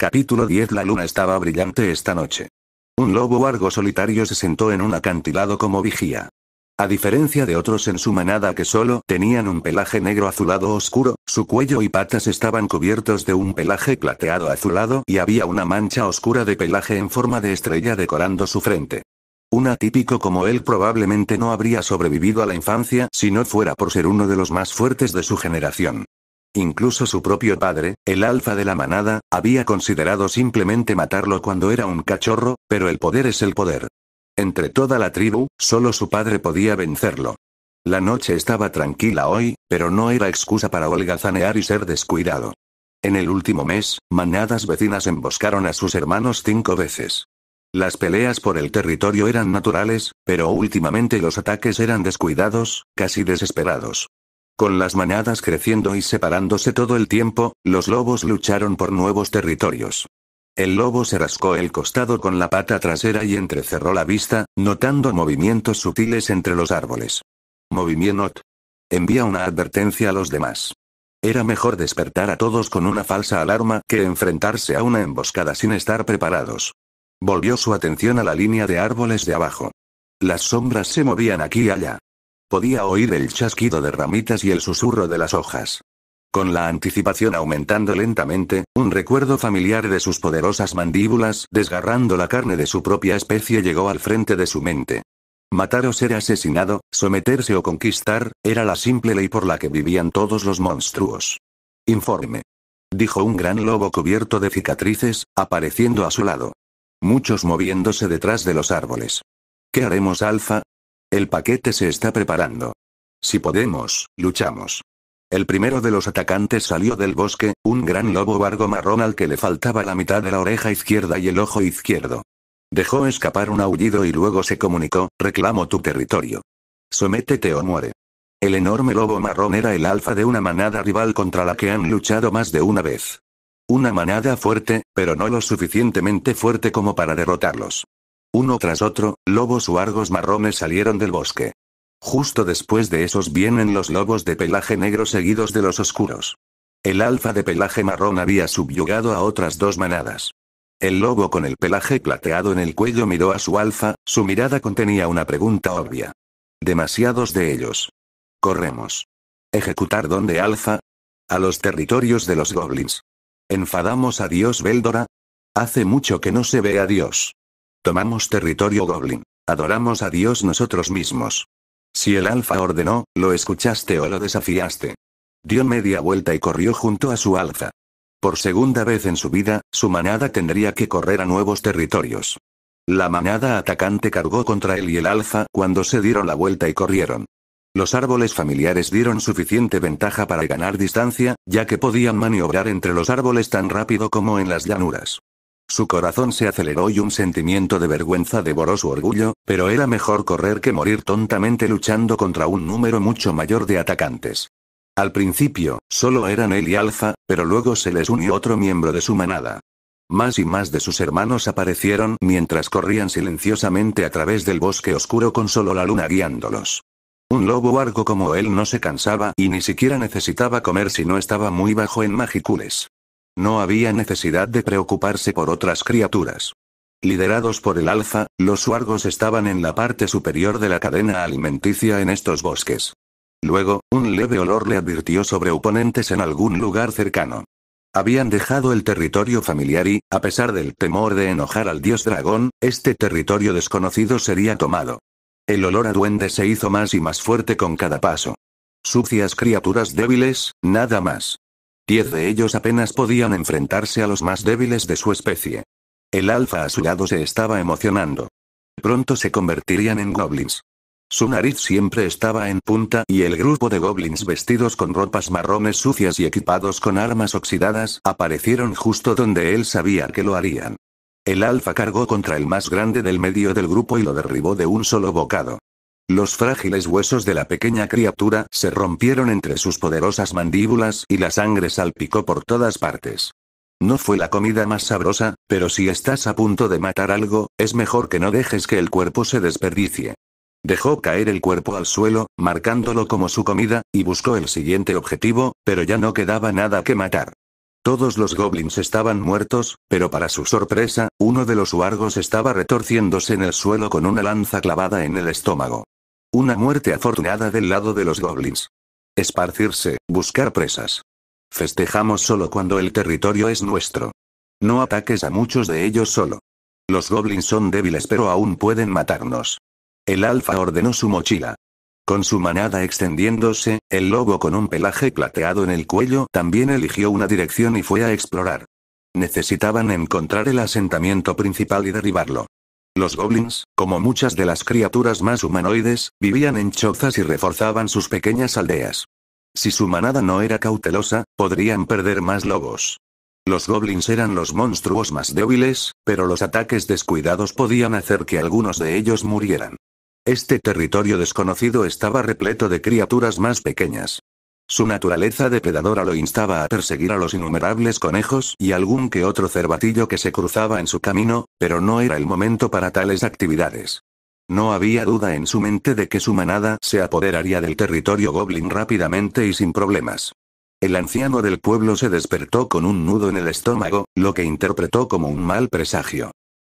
Capítulo 10 La luna estaba brillante esta noche. Un lobo argo solitario se sentó en un acantilado como vigía. A diferencia de otros en su manada que solo tenían un pelaje negro azulado oscuro, su cuello y patas estaban cubiertos de un pelaje plateado azulado y había una mancha oscura de pelaje en forma de estrella decorando su frente. Un atípico como él probablemente no habría sobrevivido a la infancia si no fuera por ser uno de los más fuertes de su generación. Incluso su propio padre, el alfa de la manada, había considerado simplemente matarlo cuando era un cachorro, pero el poder es el poder. Entre toda la tribu, solo su padre podía vencerlo. La noche estaba tranquila hoy, pero no era excusa para holgazanear y ser descuidado. En el último mes, manadas vecinas emboscaron a sus hermanos cinco veces. Las peleas por el territorio eran naturales, pero últimamente los ataques eran descuidados, casi desesperados. Con las manadas creciendo y separándose todo el tiempo, los lobos lucharon por nuevos territorios. El lobo se rascó el costado con la pata trasera y entrecerró la vista, notando movimientos sutiles entre los árboles. Movimiento. Envía una advertencia a los demás. Era mejor despertar a todos con una falsa alarma que enfrentarse a una emboscada sin estar preparados. Volvió su atención a la línea de árboles de abajo. Las sombras se movían aquí y allá. Podía oír el chasquido de ramitas y el susurro de las hojas. Con la anticipación aumentando lentamente, un recuerdo familiar de sus poderosas mandíbulas desgarrando la carne de su propia especie llegó al frente de su mente. Matar o ser asesinado, someterse o conquistar, era la simple ley por la que vivían todos los monstruos. Informe. Dijo un gran lobo cubierto de cicatrices, apareciendo a su lado. Muchos moviéndose detrás de los árboles. ¿Qué haremos, Alfa? El paquete se está preparando. Si podemos, luchamos. El primero de los atacantes salió del bosque, un gran lobo bargo marrón al que le faltaba la mitad de la oreja izquierda y el ojo izquierdo. Dejó escapar un aullido y luego se comunicó, reclamo tu territorio. Sométete o muere. El enorme lobo marrón era el alfa de una manada rival contra la que han luchado más de una vez. Una manada fuerte, pero no lo suficientemente fuerte como para derrotarlos. Uno tras otro, lobos o argos marrones salieron del bosque. Justo después de esos vienen los lobos de pelaje negro seguidos de los oscuros. El alfa de pelaje marrón había subyugado a otras dos manadas. El lobo con el pelaje plateado en el cuello miró a su alfa, su mirada contenía una pregunta obvia. Demasiados de ellos. Corremos. ¿Ejecutar dónde alfa? A los territorios de los goblins. ¿Enfadamos a Dios Veldora? Hace mucho que no se ve a Dios. Tomamos territorio goblin. Adoramos a Dios nosotros mismos. Si el alfa ordenó, lo escuchaste o lo desafiaste. Dio media vuelta y corrió junto a su alfa. Por segunda vez en su vida, su manada tendría que correr a nuevos territorios. La manada atacante cargó contra él y el alfa cuando se dieron la vuelta y corrieron. Los árboles familiares dieron suficiente ventaja para ganar distancia, ya que podían maniobrar entre los árboles tan rápido como en las llanuras. Su corazón se aceleró y un sentimiento de vergüenza devoró su orgullo, pero era mejor correr que morir tontamente luchando contra un número mucho mayor de atacantes. Al principio, solo eran él y Alfa, pero luego se les unió otro miembro de su manada. Más y más de sus hermanos aparecieron mientras corrían silenciosamente a través del bosque oscuro con solo la luna guiándolos. Un lobo arco como él no se cansaba y ni siquiera necesitaba comer si no estaba muy bajo en magicules. No había necesidad de preocuparse por otras criaturas. Liderados por el alfa, los suargos estaban en la parte superior de la cadena alimenticia en estos bosques. Luego, un leve olor le advirtió sobre oponentes en algún lugar cercano. Habían dejado el territorio familiar y, a pesar del temor de enojar al dios dragón, este territorio desconocido sería tomado. El olor a duende se hizo más y más fuerte con cada paso. Sucias criaturas débiles, nada más. Diez de ellos apenas podían enfrentarse a los más débiles de su especie. El alfa a su lado se estaba emocionando. Pronto se convertirían en goblins. Su nariz siempre estaba en punta y el grupo de goblins vestidos con ropas marrones sucias y equipados con armas oxidadas aparecieron justo donde él sabía que lo harían. El alfa cargó contra el más grande del medio del grupo y lo derribó de un solo bocado. Los frágiles huesos de la pequeña criatura se rompieron entre sus poderosas mandíbulas y la sangre salpicó por todas partes. No fue la comida más sabrosa, pero si estás a punto de matar algo, es mejor que no dejes que el cuerpo se desperdicie. Dejó caer el cuerpo al suelo, marcándolo como su comida, y buscó el siguiente objetivo, pero ya no quedaba nada que matar. Todos los goblins estaban muertos, pero para su sorpresa, uno de los huargos estaba retorciéndose en el suelo con una lanza clavada en el estómago. Una muerte afortunada del lado de los goblins. Esparcirse, buscar presas. Festejamos solo cuando el territorio es nuestro. No ataques a muchos de ellos solo. Los goblins son débiles pero aún pueden matarnos. El alfa ordenó su mochila. Con su manada extendiéndose, el lobo con un pelaje plateado en el cuello también eligió una dirección y fue a explorar. Necesitaban encontrar el asentamiento principal y derribarlo. Los goblins, como muchas de las criaturas más humanoides, vivían en chozas y reforzaban sus pequeñas aldeas. Si su manada no era cautelosa, podrían perder más lobos. Los goblins eran los monstruos más débiles, pero los ataques descuidados podían hacer que algunos de ellos murieran. Este territorio desconocido estaba repleto de criaturas más pequeñas. Su naturaleza depredadora lo instaba a perseguir a los innumerables conejos y algún que otro cervatillo que se cruzaba en su camino, pero no era el momento para tales actividades. No había duda en su mente de que su manada se apoderaría del territorio goblin rápidamente y sin problemas. El anciano del pueblo se despertó con un nudo en el estómago, lo que interpretó como un mal presagio.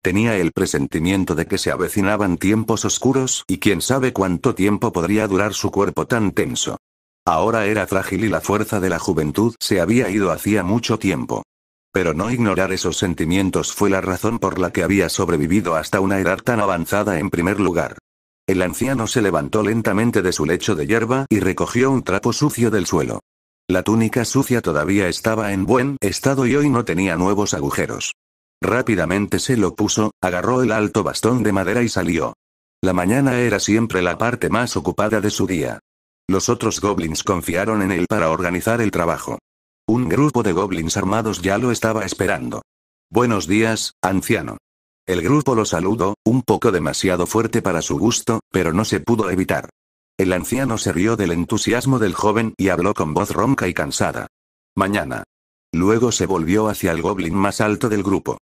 Tenía el presentimiento de que se avecinaban tiempos oscuros y quién sabe cuánto tiempo podría durar su cuerpo tan tenso. Ahora era frágil y la fuerza de la juventud se había ido hacía mucho tiempo. Pero no ignorar esos sentimientos fue la razón por la que había sobrevivido hasta una edad tan avanzada en primer lugar. El anciano se levantó lentamente de su lecho de hierba y recogió un trapo sucio del suelo. La túnica sucia todavía estaba en buen estado y hoy no tenía nuevos agujeros. Rápidamente se lo puso, agarró el alto bastón de madera y salió. La mañana era siempre la parte más ocupada de su día. Los otros goblins confiaron en él para organizar el trabajo. Un grupo de goblins armados ya lo estaba esperando. Buenos días, anciano. El grupo lo saludó, un poco demasiado fuerte para su gusto, pero no se pudo evitar. El anciano se rió del entusiasmo del joven y habló con voz ronca y cansada. Mañana. Luego se volvió hacia el goblin más alto del grupo.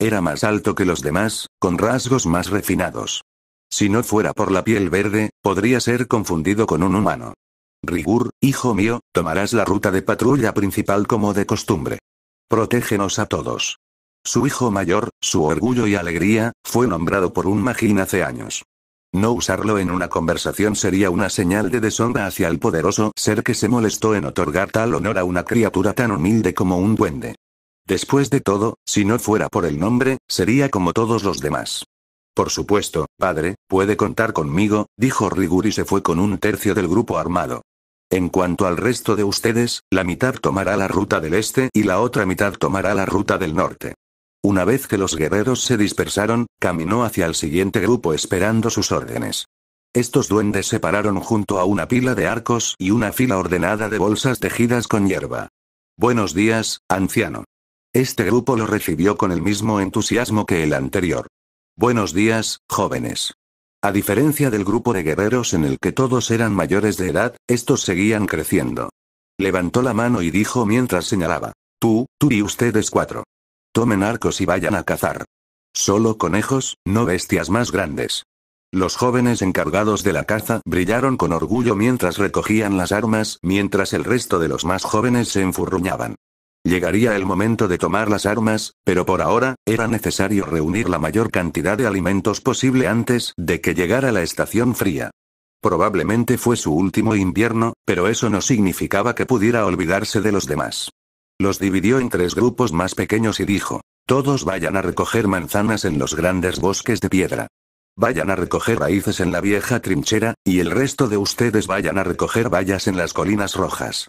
Era más alto que los demás, con rasgos más refinados. Si no fuera por la piel verde, podría ser confundido con un humano. Rigur, hijo mío, tomarás la ruta de patrulla principal como de costumbre. Protégenos a todos. Su hijo mayor, su orgullo y alegría, fue nombrado por un magín hace años. No usarlo en una conversación sería una señal de deshonra hacia el poderoso ser que se molestó en otorgar tal honor a una criatura tan humilde como un duende. Después de todo, si no fuera por el nombre, sería como todos los demás. Por supuesto, padre, puede contar conmigo, dijo Riguri y se fue con un tercio del grupo armado. En cuanto al resto de ustedes, la mitad tomará la ruta del este y la otra mitad tomará la ruta del norte. Una vez que los guerreros se dispersaron, caminó hacia el siguiente grupo esperando sus órdenes. Estos duendes se pararon junto a una pila de arcos y una fila ordenada de bolsas tejidas con hierba. Buenos días, anciano. Este grupo lo recibió con el mismo entusiasmo que el anterior. Buenos días, jóvenes. A diferencia del grupo de guerreros en el que todos eran mayores de edad, estos seguían creciendo. Levantó la mano y dijo mientras señalaba. Tú, tú y ustedes cuatro. Tomen arcos y vayan a cazar. Solo conejos, no bestias más grandes. Los jóvenes encargados de la caza brillaron con orgullo mientras recogían las armas, mientras el resto de los más jóvenes se enfurruñaban. Llegaría el momento de tomar las armas, pero por ahora, era necesario reunir la mayor cantidad de alimentos posible antes de que llegara la estación fría. Probablemente fue su último invierno, pero eso no significaba que pudiera olvidarse de los demás. Los dividió en tres grupos más pequeños y dijo, todos vayan a recoger manzanas en los grandes bosques de piedra. Vayan a recoger raíces en la vieja trinchera, y el resto de ustedes vayan a recoger vallas en las colinas rojas.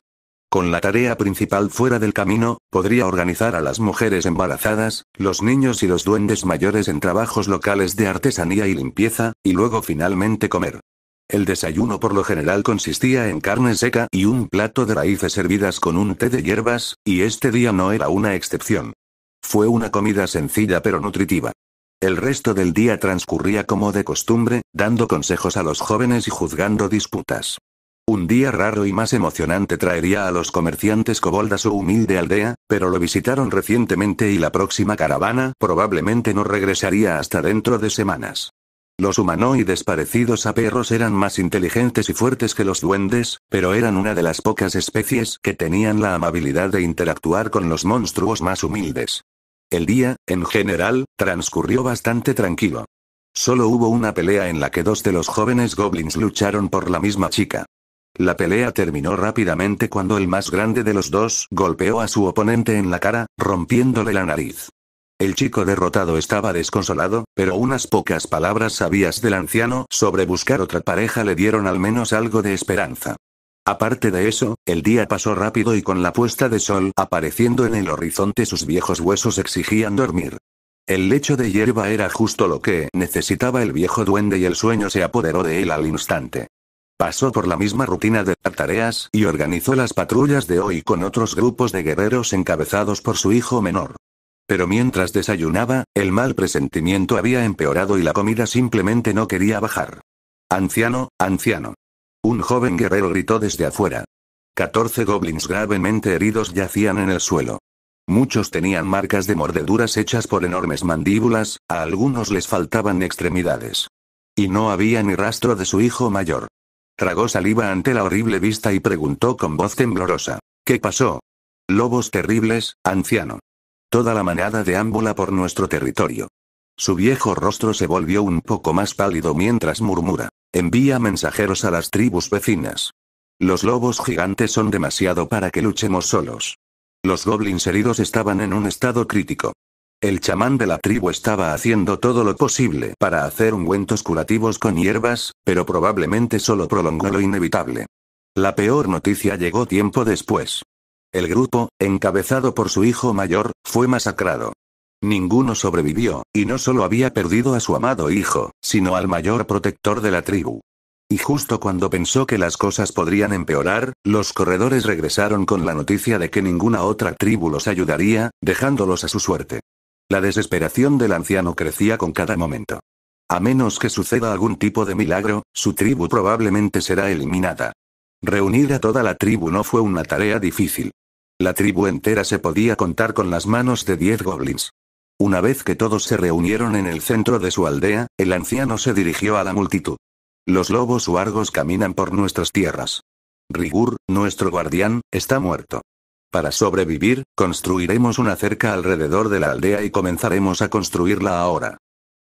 Con la tarea principal fuera del camino, podría organizar a las mujeres embarazadas, los niños y los duendes mayores en trabajos locales de artesanía y limpieza, y luego finalmente comer. El desayuno por lo general consistía en carne seca y un plato de raíces servidas con un té de hierbas, y este día no era una excepción. Fue una comida sencilla pero nutritiva. El resto del día transcurría como de costumbre, dando consejos a los jóvenes y juzgando disputas. Un día raro y más emocionante traería a los comerciantes coboldas su humilde aldea, pero lo visitaron recientemente y la próxima caravana probablemente no regresaría hasta dentro de semanas. Los humanoides parecidos a perros eran más inteligentes y fuertes que los duendes, pero eran una de las pocas especies que tenían la amabilidad de interactuar con los monstruos más humildes. El día, en general, transcurrió bastante tranquilo. Solo hubo una pelea en la que dos de los jóvenes goblins lucharon por la misma chica. La pelea terminó rápidamente cuando el más grande de los dos golpeó a su oponente en la cara, rompiéndole la nariz. El chico derrotado estaba desconsolado, pero unas pocas palabras sabias del anciano sobre buscar otra pareja le dieron al menos algo de esperanza. Aparte de eso, el día pasó rápido y con la puesta de sol apareciendo en el horizonte sus viejos huesos exigían dormir. El lecho de hierba era justo lo que necesitaba el viejo duende y el sueño se apoderó de él al instante. Pasó por la misma rutina de tareas y organizó las patrullas de hoy con otros grupos de guerreros encabezados por su hijo menor. Pero mientras desayunaba, el mal presentimiento había empeorado y la comida simplemente no quería bajar. Anciano, anciano. Un joven guerrero gritó desde afuera. Catorce goblins gravemente heridos yacían en el suelo. Muchos tenían marcas de mordeduras hechas por enormes mandíbulas, a algunos les faltaban extremidades. Y no había ni rastro de su hijo mayor. Tragó saliva ante la horrible vista y preguntó con voz temblorosa. ¿Qué pasó? Lobos terribles, anciano. Toda la manada de deambula por nuestro territorio. Su viejo rostro se volvió un poco más pálido mientras murmura. Envía mensajeros a las tribus vecinas. Los lobos gigantes son demasiado para que luchemos solos. Los goblins heridos estaban en un estado crítico. El chamán de la tribu estaba haciendo todo lo posible para hacer ungüentos curativos con hierbas, pero probablemente solo prolongó lo inevitable. La peor noticia llegó tiempo después. El grupo, encabezado por su hijo mayor, fue masacrado. Ninguno sobrevivió, y no solo había perdido a su amado hijo, sino al mayor protector de la tribu. Y justo cuando pensó que las cosas podrían empeorar, los corredores regresaron con la noticia de que ninguna otra tribu los ayudaría, dejándolos a su suerte. La desesperación del anciano crecía con cada momento. A menos que suceda algún tipo de milagro, su tribu probablemente será eliminada. Reunir a toda la tribu no fue una tarea difícil. La tribu entera se podía contar con las manos de diez goblins. Una vez que todos se reunieron en el centro de su aldea, el anciano se dirigió a la multitud. Los lobos huargos caminan por nuestras tierras. Rigur, nuestro guardián, está muerto. Para sobrevivir, construiremos una cerca alrededor de la aldea y comenzaremos a construirla ahora.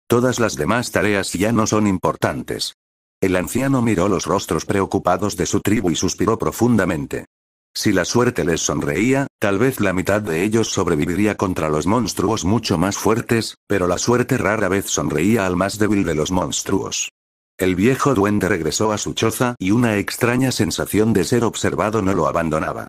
Todas las demás tareas ya no son importantes. El anciano miró los rostros preocupados de su tribu y suspiró profundamente. Si la suerte les sonreía, tal vez la mitad de ellos sobreviviría contra los monstruos mucho más fuertes, pero la suerte rara vez sonreía al más débil de los monstruos. El viejo duende regresó a su choza y una extraña sensación de ser observado no lo abandonaba.